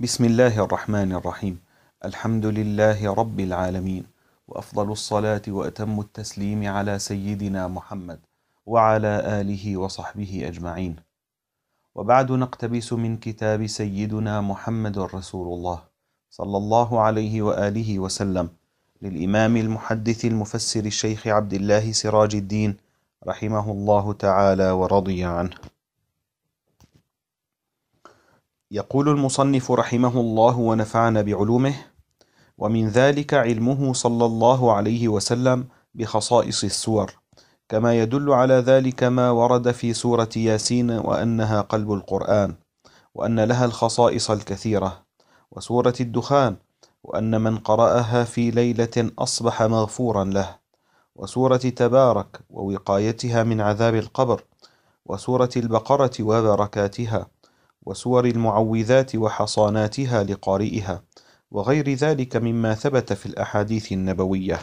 بسم الله الرحمن الرحيم الحمد لله رب العالمين وافضل الصلاه واتم التسليم على سيدنا محمد وعلى اله وصحبه اجمعين وبعد نقتبس من كتاب سيدنا محمد رسول الله صلى الله عليه واله وسلم للامام المحدث المفسر الشيخ عبد الله سراج الدين رحمه الله تعالى ورضي عنه يقول المصنف رحمه الله ونفعنا بعلومه ومن ذلك علمه صلى الله عليه وسلم بخصائص السور كما يدل على ذلك ما ورد في سوره ياسين وانها قلب القران وان لها الخصائص الكثيره وسوره الدخان وان من قراها في ليله اصبح مغفورا له وسوره تبارك ووقايتها من عذاب القبر وسوره البقره وبركاتها وسور المعوذات وحصاناتها لقارئها وغير ذلك مما ثبت في الأحاديث النبوية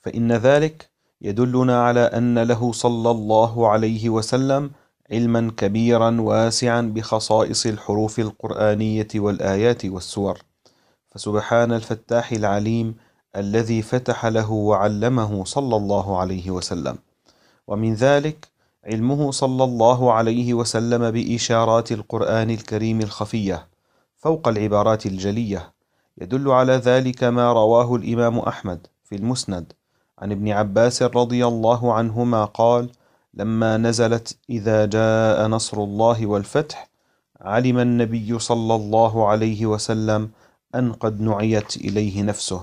فإن ذلك يدلنا على أن له صلى الله عليه وسلم علما كبيرا واسعا بخصائص الحروف القرآنية والآيات والسور فسبحان الفتاح العليم الذي فتح له وعلمه صلى الله عليه وسلم ومن ذلك علمه صلى الله عليه وسلم بإشارات القرآن الكريم الخفية فوق العبارات الجلية يدل على ذلك ما رواه الإمام أحمد في المسند عن ابن عباس رضي الله عنهما قال لما نزلت إذا جاء نصر الله والفتح علم النبي صلى الله عليه وسلم أن قد نعيت إليه نفسه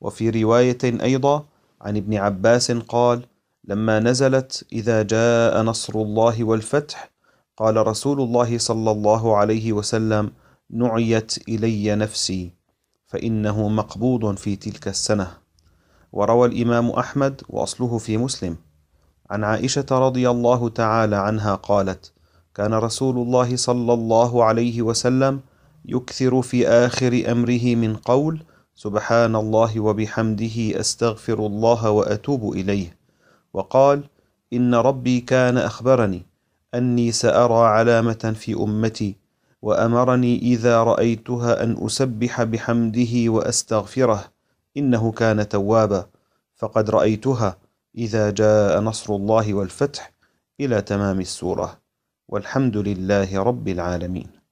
وفي رواية أيضا عن ابن عباس قال لما نزلت إذا جاء نصر الله والفتح قال رسول الله صلى الله عليه وسلم نعيت إلي نفسي فإنه مقبوض في تلك السنة وروى الإمام أحمد وأصله في مسلم عن عائشة رضي الله تعالى عنها قالت كان رسول الله صلى الله عليه وسلم يكثر في آخر أمره من قول سبحان الله وبحمده أستغفر الله وأتوب إليه وقال إن ربي كان أخبرني أني سأرى علامة في أمتي وأمرني إذا رأيتها أن أسبح بحمده وأستغفره إنه كان توابا فقد رأيتها إذا جاء نصر الله والفتح إلى تمام السورة والحمد لله رب العالمين